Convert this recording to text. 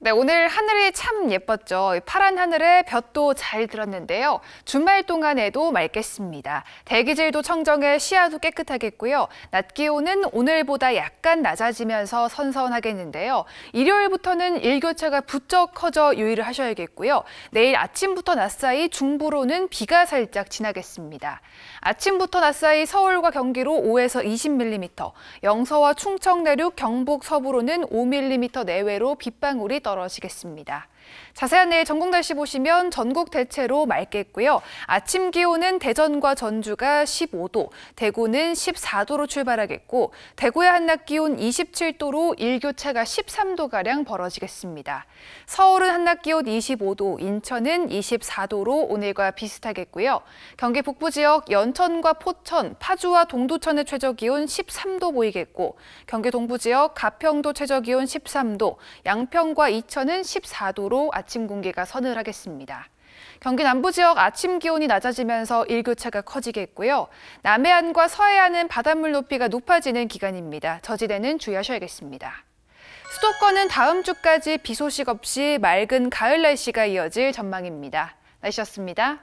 네, 오늘 하늘이 참 예뻤죠. 파란 하늘에 볕도 잘 들었는데요. 주말 동안에도 맑겠습니다. 대기질도 청정해 시야도 깨끗하겠고요. 낮 기온은 오늘보다 약간 낮아지면서 선선하겠는데요. 일요일부터는 일교차가 부쩍 커져 유의를 하셔야겠고요. 내일 아침부터 낮 사이 중부로는 비가 살짝 지나겠습니다. 아침부터 낮 사이 서울과 경기로 5에서 20mm, 영서와 충청 내륙, 경북 서부로는 5mm 내외로 빗방울이 떨어지겠습니다. 자세한 내일 전국 날씨 보시면 전국 대체로 맑겠고요. 아침 기온은 대전과 전주가 15도, 대구는 14도로 출발하겠고 대구의 한낮 기온 27도로 일교차가 13도가량 벌어지겠습니다. 서울은 한낮 기온 25도, 인천은 24도로 오늘과 비슷하겠고요. 경기 북부 지역 연천과 포천, 파주와 동두천의 최저기온 13도 보이겠고 경기 동부 지역 가평도 최저기온 13도, 양평과 이천은 14도로 아침 공기가 서늘하겠습니다. 경기 남부 지역 아침 기온이 낮아지면서 일교차가 커지겠고요. 남해안과 서해안은 바닷물 높이가 높아지는 기간입니다. 저지대는 주의하셔야겠습니다. 수도권은 다음 주까지 비 소식 없이 맑은 가을 날씨가 이어질 전망입니다. 날씨였습니다.